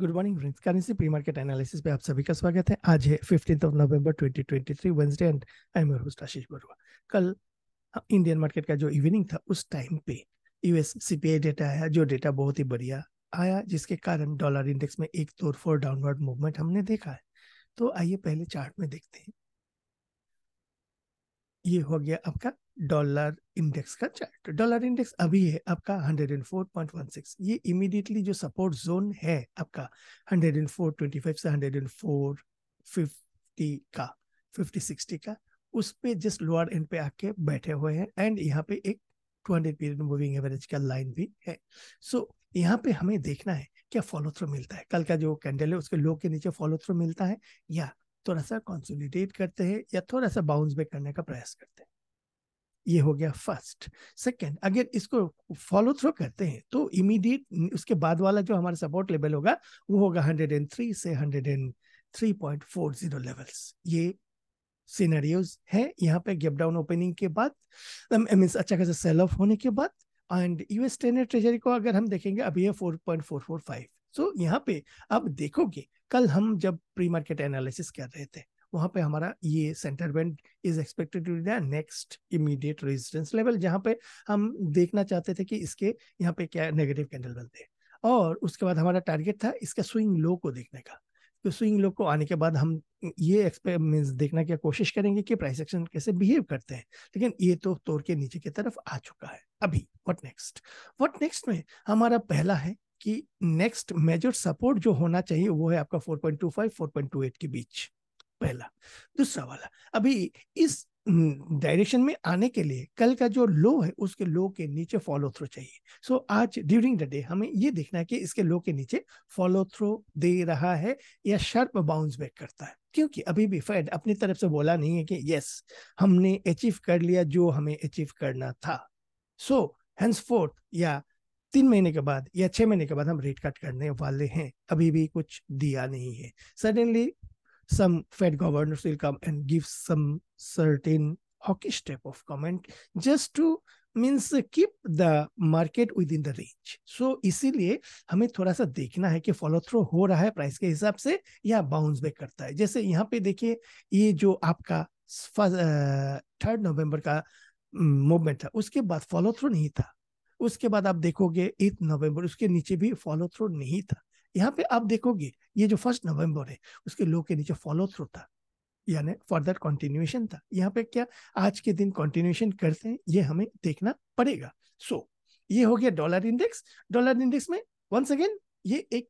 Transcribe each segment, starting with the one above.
Good morning friends currency pre market analysis पे आप सभी का स्वागत है आज है fifteenth of November 2023 Wednesday and I am your host Ashish Barua कल इंडियन हाँ, मार्केट का जो इवनिंग था उस टाइम पे यूएस सीपीआई डेटा आया जो डेटा बहुत ही बढ़िया आया जिसके कारण डॉलर इंडेक्स में एक तोड़ फोर डाउनवर्ड मूवमेंट हमने देखा है तो आइए पहले चार्ट में देखते हैं ये हो गया आपका डॉलर इंडेक्स का चार्ट डॉलर इंडेक्स अभी है आपका 104.16 ये इमीडिएटली जो सपोर्ट जोन है आपका 104.25 से 104.50 का 50 60 का उस पे जस्ट लोअर एंड पे आके बैठे हुए हैं एंड यहाँ पे एक 200 पीरियड मूविंग एवरेज का लाइन भी है सो so, यहाँ पे हमें देखना है क्या फॉलो थ्रू मिलता है कल का जो कैंडल है उसके लो के नीचे फॉलो थ्रू मिलता है या थोड़ा सा कॉन्सोलिडेट करते हैं या थोड़ा सा बाउंस बैक करने का प्रयास करते हैं ये हो गया फर्स्ट सेकंड अगर इसको फॉलो थ्रू करते हैं तो इमीडिएट उसके बाद वाला जो हमारा सपोर्ट लेवल होगा वो होगा 103 से 103.40 लेवल्स ये सिनेरियोज है यहाँ पे गेप डाउन ओपनिंग के बाद मीन um, अच्छा खासा सेल ऑफ होने के बाद एंड यूएस टेन ट्रेजरी को अगर हम देखेंगे अभी है 4.445 सो so, यहाँ पे आप देखोगे कल हम जब प्री मार्केट एनालिसिस कर रहे थे वहां पे हमारा ये centre band is expected to be next immediate resistance level जहां पे हम देखना चाहते थे कि इसके यहाँ पे क्या नेगेटिव कैंडल बनते हैं और उसके बाद हमारा टारगेट था इसका स्विंग लो को देखने का तो स्विंग लो को आने के बाद हम ये मीन्स देखना की कोशिश करेंगे कि प्राइस एक्शन कैसे बिहेव करते हैं लेकिन ये तो तोड़ के नीचे की तरफ आ चुका है अभी व्हाट नेक्स्ट व्हाट नेक्स्ट में हमारा पहला है कि नेक्स्ट मेजर सपोर्ट जो होना चाहिए वो है आपका 4.25 4.28 के बीच पहला दूसरा वाला अभी इस हम्म, डायरेक्शन में आने के लिए कल का जो लो है उसके लो के नीचे फॉलो थ्रो चाहिए सो so, आज ड्यूरिंग द डे हमें ये देखना है कि इसके लो के नीचे फॉलो थ्रो दे रहा है या शार्प बाउंस बैक करता है क्योंकि अभी भी फेड अपनी तरफ से बोला नहीं है कि यस हमने अचीव कर लिया जो हमें अचीव करना था सो हैंस फोर्थ या तीन महीने के बाद या छह महीने के बाद हम रेट कट करने वाले हैं अभी भी कुछ दिया नहीं है suddenly some Fed governors will come and give some certain hawkish type of comment just to means keep the market within the range so इसीलिए हमें थोड़ा सा देखना है कि फॉलो थ्रू हो रहा है प्राइस के हिसाब से या बाउंस बैक करता है जैसे यहाँ पे देखिए ये जो आपका थर्ड नवंबर का मूवमेंट था उसके बाद फॉलो थ्रू नहीं था उसके बाद आप देखोगे एट नवंबर उसके नीचे भी फॉलो थ्रू नहीं था यहाँ पे आप देखोगे ये जो फर्स्ट नवंबर है उसके लो के नीचे फॉलो थ्रू था यानी फर्दर कंटिन्यूएशन था यहाँ पे क्या आज के दिन कंटिन्यूएशन करते हैं ये हमें देखना पड़ेगा सो so, ये हो गया डॉलर इंडेक्स डॉलर इंडेक्स में वंस अगेन ये एक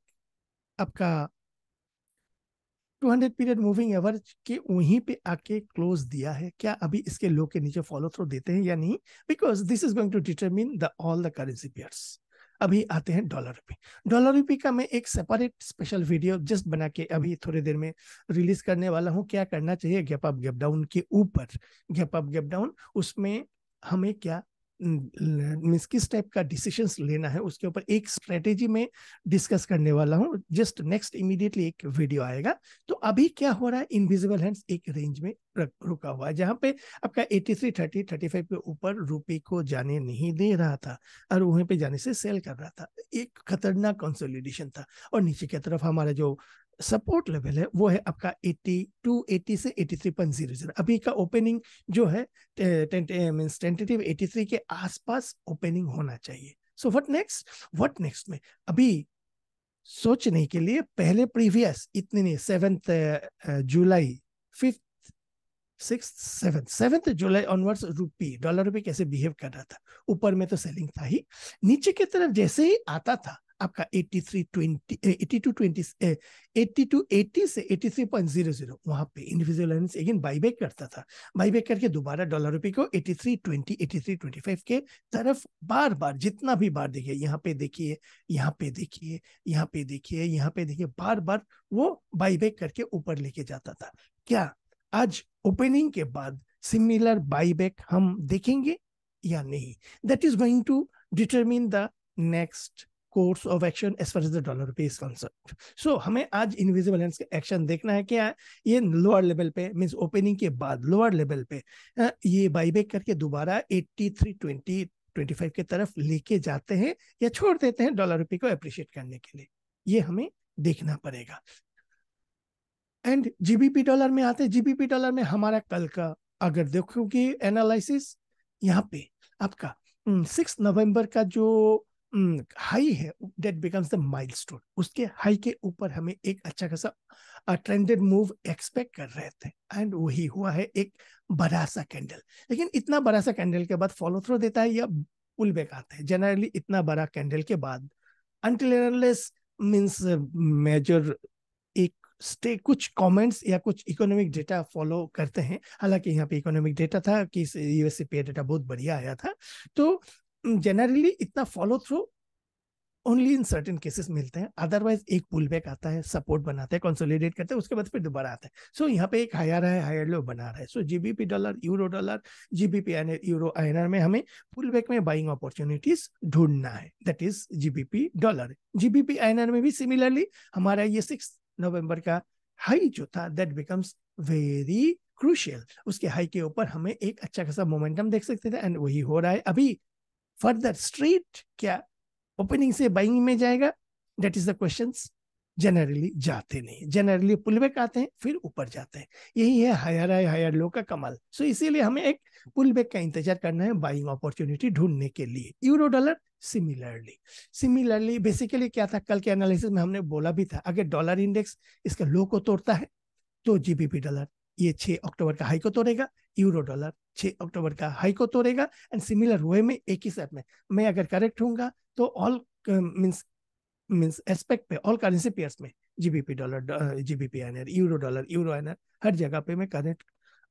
आपका 200 पीरियड मूविंग एवरेज के वहीं पे आके क्लोज दिया है क्या अभी इसके लो के नीचे फॉलो थ्रू देते हैं या नहीं because this is going to determine the all the currency pairs अभी आते हैं डॉलर रुपी डॉलर रुपी का मैं एक सेपरेट स्पेशल वीडियो जस्ट बना के हम्म। अभी थोड़ी देर में रिलीज करने वाला हूँ क्या करना चाहिए गैप अप गैप डाउन के ऊपर गैप अप गैप डाउन उसमें हमें क्या मीन्स किस टाइप का डिसीशन लेना है उसके ऊपर एक स्ट्रेटेजी में डिस्कस करने वाला हूँ जस्ट नेक्स्ट इमीडिएटली एक वीडियो आएगा तो अभी क्या हो रहा है इनविजिबल हैंड्स एक रेंज में रुका हुआ है जहाँ पे आपका 83, 30, 35 के ऊपर रुपए को जाने नहीं दे रहा था और वहीं पे जाने से सेल कर रहा था एक खतरनाक कंसोलिडेशन था और नीचे की तरफ हमारा जो सपोर्ट लेवल है वो है आपका 82 से 83.00 अभी का ओपनिंग जो है मींस टेंटेटिव 83 के आसपास ओपनिंग होना चाहिए so what next what next में अभी सोचने के लिए पहले प्रीवियस इतने नहीं seventh July fifth six seven seventh July onwards rupee dollar rupee कैसे बिहेव कर रहा था ऊपर में तो सेलिंग था ही नीचे की तरफ जैसे ही आता था आपका 8320 8220 8280 से 83.00 वहां पे इंडिविजुअल अर्निंग्स अगेन बाईबैक करता था बाईबैक करके दोबारा डॉलर रुपए को 8320 8325 के तरफ बार बार जितना भी बार देखिए यहाँ पे देखिए यहाँ पे देखिए यहाँ पे देखिए यहाँ पे देखिए बार बार वो बाईबैक करके ऊपर लेके जाता था क्या आज ओपनिंग के बाद सिमिलर बाईबैक हम देखेंगे या नहीं that is going to determine the next course of action as far as the dollar rupee is concern so हमें आज इनविजिबल हैंड्स का एक्शन देखना है क्या ये लोअर लेवल पे मीन्स ओपनिंग के बाद लोअर लेवल पे ये बाईबैक करके दोबारा eighty three twenty twenty five के तरफ लेके जाते हैं या छोड़ देते हैं डॉलर रुपी को अप्रिशिएट करने के लिए ये हमें देखना पड़ेगा एंड जीबीपी डॉलर में आते हैं जीबीपी डॉलर में हमारा कल का अगर देखोगे एनालिसिस यहाँ पे आपका सिक्स हम्म, नवंबर का जो हाई है डेट बिकम्स द माइलस्टोन उसके हाई के ऊपर हमें एक अच्छा खासा ट्रेंडेड मूव एक्सपेक्ट कर रहे थे एंड वही हुआ है एक बड़ा सा कैंडल लेकिन इतना बड़ा सा कैंडल के बाद फॉलो थ्रो देता है या पुल बैक आता है जनरली इतना बड़ा कैंडल के बाद अनटिलस मीन्स मेजर एक स्टे कुछ कमेंट्स या कुछ इकोनॉमिक डेटा फॉलो करते हैं हालांकि यहाँ पे इकोनॉमिक डेटा था कि यूएस पे डेटा बहुत बढ़िया आया था तो जनरली mm, इतना follow through only in certain cases मिलते हैं अदरवाइज एक पुल बैक आता है सपोर्ट बनाते हैं कंसोलिडेट करते हैं उसके बाद फिर दोबारा आता है सो so, यहाँ पे एक हायर है हायर लो बना रहा है so so, GBP dollar euro dollar GBP euro INR में हमें पुल बैक में बाइंग अपॉर्चुनिटीज ढूंढना है that is GBP dollar GBP INR में भी सिमिलरली हमारा ये सिक्स नवम्बर का हाई जो था दैट बिकम्स वेरी क्रूशियल उसके हाई के ऊपर हमें एक अच्छा खासा मोमेंटम देख सकते थे एंड वही हो रहा है अभी फर्दर स्ट्रीट क्या ओपनिंग से बाइंग में जाएगा that is the question generally जाते नहीं जनरली पुलबैक आते हैं फिर ऊपर जाते हैं यही है हायर आई हायर लो का कमाल सो इसीलिए हमें एक पुलबैक का इंतजार करना है बाइंग अपॉर्चुनिटी ढूंढने के लिए euro dollar similarly similarly basically क्या था कल के एनालिसिस में हमने बोला भी था अगर डॉलर इंडेक्स इसका लो को तोड़ता है तो जीबीपी डॉलर ये 6 अक्टूबर का हाई को तोड़ेगा यूरो डॉलर 6 अक्टूबर का हाई को तोड़ेगा एंड सिमिलर वे में एक ही सेट में मैं अगर करेक्ट हूँ तो ऑल मीन्स मीन्स एस्पेक्ट पे ऑल करेंसी पेयर्स में GBP dollar GBP INR euro dollar euro INR हर जगह पे मैं करेक्ट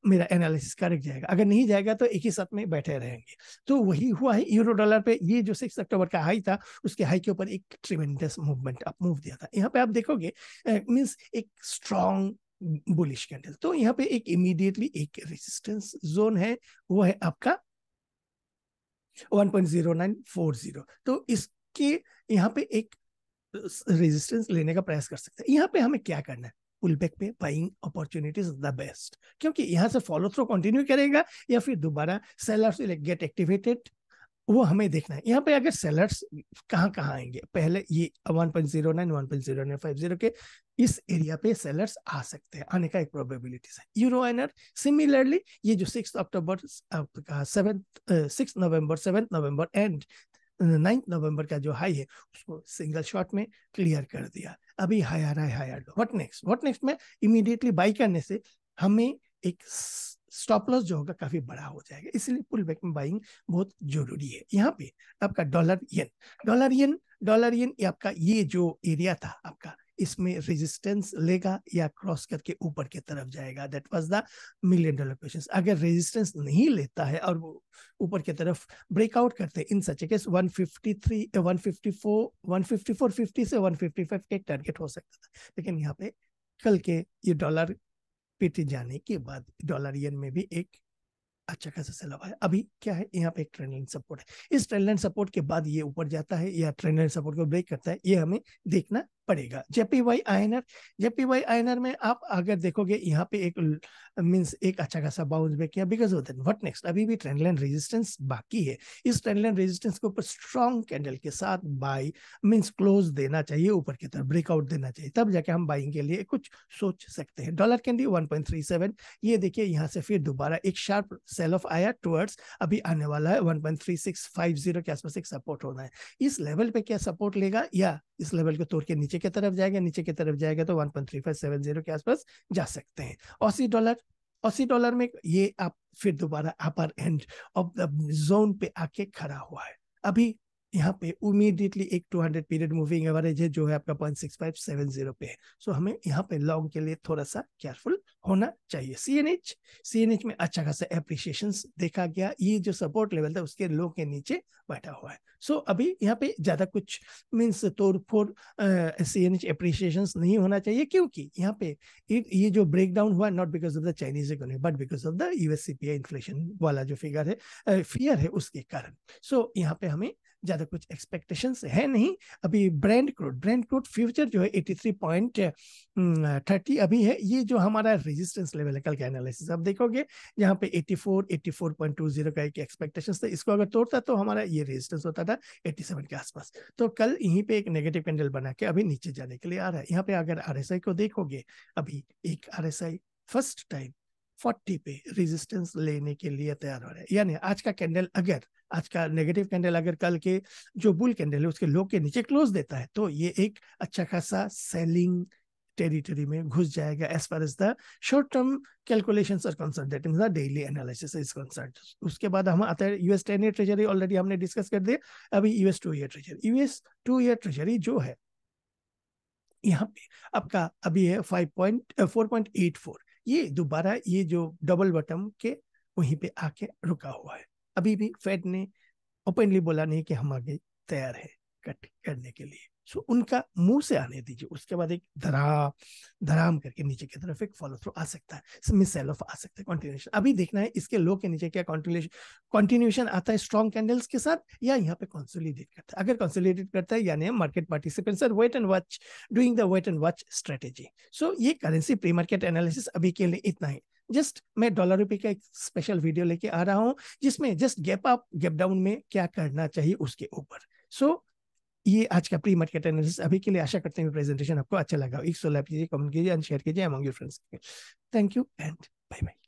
मेरा एनालिसिस करेक्ट जाएगा अगर नहीं जाएगा तो एक ही साथ में बैठे रहेंगे तो वही हुआ है यूरो डॉलर पे ये जो सिक्स अक्टूबर का हाई था उसके हाई के ऊपर एक ट्रिमेंडस मूवमेंट अप मूव दिया था यहाँ पे आप देखोगे मीन्स uh, एक स्ट्रॉन्ग बुलिश कैंडल तो यहाँ पे एक इमीडिएटली एक रेजिस्टेंस जोन है वो है आपका 1.0940 तो इसके यहाँ पे एक रेजिस्टेंस लेने का प्रयास कर सकते हैं यहाँ पे हमें क्या करना है पुलबैक पे बाइंग अपॉर्चुनिटीज द बेस्ट क्योंकि यहाँ से फॉलो थ्रू कंटिन्यू करेगा या फिर दोबारा सेलर गेट एक्टिवेटेड वो हमें देखना है यहाँ पे अगर सेलर्स कहाँ कहाँ आएंगे पहले ये one point zero nine one point zero nine five zero के इस एरिया पे सेलर्स आ सकते हैं आने का एक प्रोबेबिलिटीज है यूरो एनर सिमिलरली ये जो सिक्स अक्टूबर का seventh six November seventh November and ninth November का जो हाई है उसको सिंगल शॉट में क्लियर कर दिया अभी हाई आ रहा है high or low what next what next में इमीडिएटली बाई करने से हमें एक स्टॉप लॉस जो होगा काफी बड़ा हो जाएगा इसलिए पुल बैक में बाइंग बहुत जरूरी है यहाँ पे आपका dollar yen dollar yen dollar yen ये आपका ये जो एरिया था आपका इसमें रेजिस्टेंस लेगा या क्रॉस करके ऊपर की तरफ जाएगा that was the million dollar question अगर रेजिस्टेंस नहीं लेता है और वो ऊपर की तरफ ब्रेकआउट करते हैं इन सच केस 153 154 154 50 से 155 के टारगेट हो सकता था लेकिन यहाँ पे कल के ये डॉलर पिट जाने के बाद डॉलर यन में भी एक अच्छा खासा सेल है अभी क्या है यहाँ पे एक ट्रेंड लाइन सपोर्ट है इस ट्रेंड लाइन सपोर्ट के बाद ये ऊपर जाता है या ट्रेंड लाइन सपोर्ट को ब्रेक करता है ये हमें देखना पड़ेगा JPY INR JPY INR में आप अगर देखोगे यहाँ पे एक मीन्स एक अच्छा खासा बाउंस बैक किया because of that what next अभी भी ट्रेंड लाइन रेजिस्टेंस बाकी है इस ट्रेंड लाइन रेजिस्टेंस के ऊपर स्ट्रॉन्ग कैंडल के साथ बाय मीन्स क्लोज देना चाहिए ऊपर की तरफ ब्रेकआउट देना चाहिए तब जाके हम बाइंग के लिए कुछ सोच सकते हैं dollar candy one point three seven ये देखिए यहाँ से फिर दोबारा एक शार्प सेल ऑफ आया टूवर्ड्स अभी आने वाला है one point three six five zero के आसपास एक सपोर्ट होना है इस लेवल पे क्या सपोर्ट लेगा या इस लेवल को तोड़ के नीचे की तरफ जाएगा नीचे की तरफ जाएगा तो वन के आसपास जा सकते हैं अस्सी डॉलर अस्सी डॉलर में ये आप फिर दोबारा upper end of the zone पे आके खड़ा हुआ है अभी यहाँ पे इमीडिएटली एक 200 पीरियड मूविंग एवरेज है जो है आपका point six five seven zero पे है सो हमें यहाँ पे लॉन्ग के लिए थोड़ा सा केयरफुल होना चाहिए C N H C N H में अच्छा खासा एप्रिसिएशन देखा गया ये जो सपोर्ट लेवल था उसके लो के नीचे बैठा हुआ है सो so, अभी यहाँ पे ज्यादा कुछ मीन्स तोड़ फोड़ सी एन एच एप्रिसिएशन नहीं होना चाहिए क्योंकि यहाँ पे ये जो ब्रेक डाउन हुआ not because of the Chinese economy but because of the US C P I inflation वाला जो फिगर है फियर है उसके कारण सो so, यहाँ पे हमें ज्यादा कुछ एक्सपेक्टेशन है नहीं अभी brand crude brand crude future जो है एटी थ्री पॉइंट थर्टी अभी है ये जो हमारा रेजिस्टेंस लेवल है कल का एनालिसिस आप देखोगे यहाँ पे eighty four eighty four point two zero का एक एक्सपेक्टेशन था इसको अगर तोड़ता तो हमारा ये रेजिस्टेंस होता था एटी सेवन के आसपास तो कल यहीं पे एक नेगेटिव कैंडल बना के अभी नीचे जाने के लिए आ रहा है यहाँ पे अगर आर को देखोगे अभी एक आर फर्स्ट टाइम फोर्टी पे रेजिस्टेंस लेने के लिए तैयार हो रहा है यानी आज का कैंडल अगर आज का नेगेटिव कैंडल अगर कल के जो बुल कैंडल है उसके लो के नीचे क्लोज देता है तो ये एक अच्छा खासा सेलिंग टेरिटरी में घुस जाएगा as far as the short term calculation are concern that mean the daily analysis is concern उसके बाद हम आते हैं US ten year treasury already हमने डिस्कस कर दिया अभी US two year treasury US two year treasury जो है यहाँ पे आपका अभी है five point four point eight four ये दोबारा ये जो डबल बटम के वहीं पे आके रुका हुआ है अभी भी फेड ने ओपनली बोला नहीं कि हम आगे तैयार है कट करने के लिए सो उनका मुंह से आने दीजिए उसके बाद एक धरा धराम करके नीचे की तरफ एक फॉलो थ्रू आ सकता है मिस ऑफ आ सकता है कॉन्टिन्यूशन अभी देखना है इसके लो के नीचे क्या कॉन्टिन्यूशन कॉन्टिन्यूशन आता है स्ट्रॉन्ग कैंडल्स के साथ या यहाँ पे कॉन्सोलिडेट करता है अगर कॉन्सोलिडेट करता है यानी market participants are wait and watch doing the wait and watch strategy so ये करेंसी प्री मार्केट एनालिसिस अभी के लिए इतना ही जस्ट मैं डॉलर रुपये का एक स्पेशल वीडियो लेके आ रहा हूँ जिसमें just gap up gap down में क्या करना चाहिए उसके ऊपर सो so, ये आज का प्री मार्केट एनालिसिस अभी के लिए आशा करते हैं प्रेजेंटेशन आपको अच्छा लगा एक सो लाइक कीजिए कमेंट कीजिए एंड शेयर कीजिए among your friends thank you and bye bye